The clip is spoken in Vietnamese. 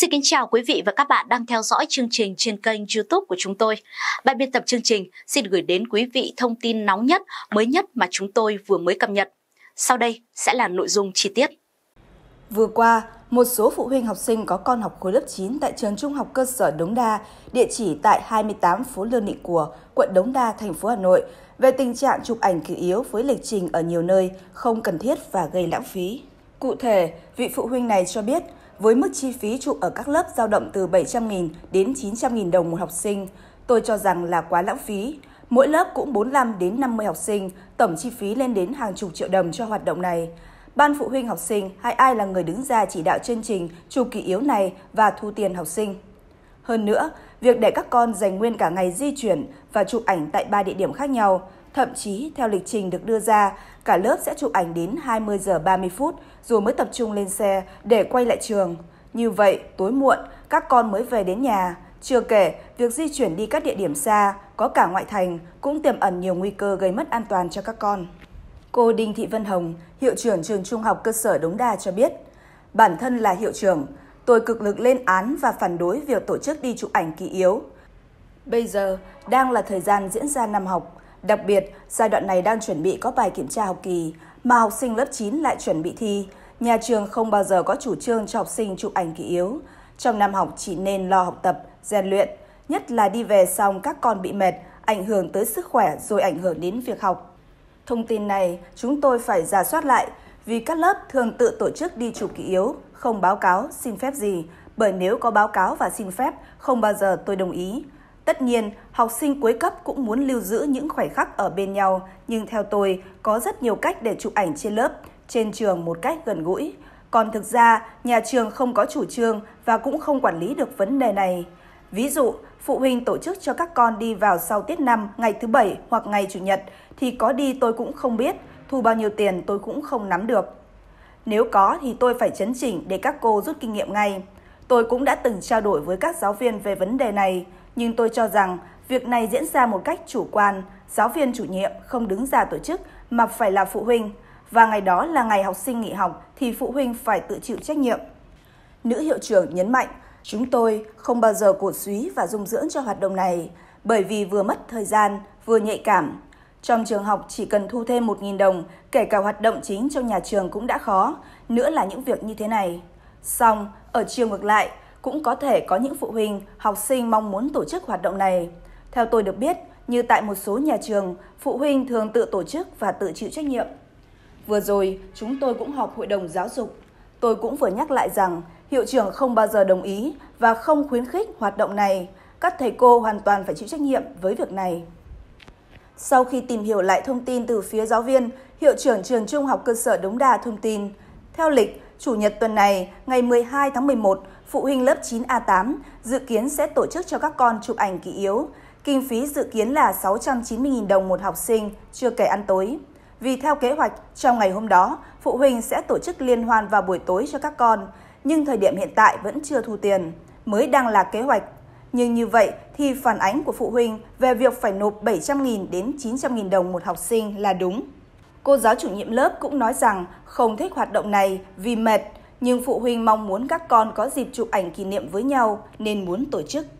Xin kính chào quý vị và các bạn đang theo dõi chương trình trên kênh YouTube của chúng tôi. Ban biên tập chương trình xin gửi đến quý vị thông tin nóng nhất, mới nhất mà chúng tôi vừa mới cập nhật. Sau đây sẽ là nội dung chi tiết. Vừa qua, một số phụ huynh học sinh có con học khối lớp 9 tại trường trung học cơ sở Đống Đa, địa chỉ tại 28 phố Lương Định Của, quận Đống Đa, thành phố Hà Nội, về tình trạng chụp ảnh kỳ yếu với lịch trình ở nhiều nơi không cần thiết và gây lãng phí. Cụ thể, vị phụ huynh này cho biết với mức chi phí chụp ở các lớp dao động từ 700.000 đến 900.000 đồng một học sinh, tôi cho rằng là quá lãng phí. Mỗi lớp cũng 45 đến 50 học sinh, tổng chi phí lên đến hàng chục triệu đồng cho hoạt động này. Ban phụ huynh học sinh hay ai là người đứng ra chỉ đạo chương trình chụp kỳ yếu này và thu tiền học sinh. Hơn nữa, việc để các con dành nguyên cả ngày di chuyển và chụp ảnh tại ba địa điểm khác nhau Thậm chí, theo lịch trình được đưa ra, cả lớp sẽ chụp ảnh đến 20 giờ 30 phút rồi mới tập trung lên xe để quay lại trường. Như vậy, tối muộn, các con mới về đến nhà. Chưa kể, việc di chuyển đi các địa điểm xa, có cả ngoại thành, cũng tiềm ẩn nhiều nguy cơ gây mất an toàn cho các con. Cô Đinh Thị Vân Hồng, hiệu trưởng trường trung học cơ sở Đống Đa cho biết, bản thân là hiệu trưởng, tôi cực lực lên án và phản đối việc tổ chức đi chụp ảnh kỳ yếu. Bây giờ đang là thời gian diễn ra năm học, Đặc biệt, giai đoạn này đang chuẩn bị có bài kiểm tra học kỳ, mà học sinh lớp 9 lại chuẩn bị thi. Nhà trường không bao giờ có chủ trương cho học sinh chụp ảnh kỳ yếu. Trong năm học chỉ nên lo học tập, rèn luyện, nhất là đi về xong các con bị mệt, ảnh hưởng tới sức khỏe rồi ảnh hưởng đến việc học. Thông tin này chúng tôi phải giả soát lại vì các lớp thường tự tổ chức đi chụp kỳ yếu, không báo cáo xin phép gì, bởi nếu có báo cáo và xin phép không bao giờ tôi đồng ý. Tất nhiên, học sinh cuối cấp cũng muốn lưu giữ những khoảnh khắc ở bên nhau, nhưng theo tôi, có rất nhiều cách để chụp ảnh trên lớp, trên trường một cách gần gũi. Còn thực ra, nhà trường không có chủ trương và cũng không quản lý được vấn đề này. Ví dụ, phụ huynh tổ chức cho các con đi vào sau tiết năm ngày thứ bảy hoặc ngày chủ nhật thì có đi tôi cũng không biết, thu bao nhiêu tiền tôi cũng không nắm được. Nếu có thì tôi phải chấn chỉnh để các cô rút kinh nghiệm ngay. Tôi cũng đã từng trao đổi với các giáo viên về vấn đề này nhưng tôi cho rằng việc này diễn ra một cách chủ quan, giáo viên chủ nhiệm không đứng ra tổ chức mà phải là phụ huynh và ngày đó là ngày học sinh nghỉ học thì phụ huynh phải tự chịu trách nhiệm. Nữ hiệu trưởng nhấn mạnh, chúng tôi không bao giờ cổ suý và dung dưỡng cho hoạt động này bởi vì vừa mất thời gian, vừa nhạy cảm. Trong trường học chỉ cần thu thêm 1.000 đồng, kể cả hoạt động chính trong nhà trường cũng đã khó, nữa là những việc như thế này. Xong, ở trường ngược lại, cũng có thể có những phụ huynh, học sinh mong muốn tổ chức hoạt động này. Theo tôi được biết, như tại một số nhà trường, phụ huynh thường tự tổ chức và tự chịu trách nhiệm. Vừa rồi, chúng tôi cũng họp hội đồng giáo dục. Tôi cũng vừa nhắc lại rằng, hiệu trưởng không bao giờ đồng ý và không khuyến khích hoạt động này. Các thầy cô hoàn toàn phải chịu trách nhiệm với việc này. Sau khi tìm hiểu lại thông tin từ phía giáo viên, hiệu trưởng trường trung học cơ sở Đống Đa thông tin, theo lịch, Chủ nhật tuần này, ngày 12 tháng 11, phụ huynh lớp 9A8 dự kiến sẽ tổ chức cho các con chụp ảnh kỷ yếu. Kinh phí dự kiến là 690.000 đồng một học sinh, chưa kể ăn tối. Vì theo kế hoạch, trong ngày hôm đó, phụ huynh sẽ tổ chức liên hoan vào buổi tối cho các con, nhưng thời điểm hiện tại vẫn chưa thu tiền, mới đang là kế hoạch. Nhưng như vậy thì phản ánh của phụ huynh về việc phải nộp 700.000 đến 900.000 đồng một học sinh là đúng. Cô giáo chủ nhiệm lớp cũng nói rằng không thích hoạt động này vì mệt, nhưng phụ huynh mong muốn các con có dịp chụp ảnh kỷ niệm với nhau nên muốn tổ chức.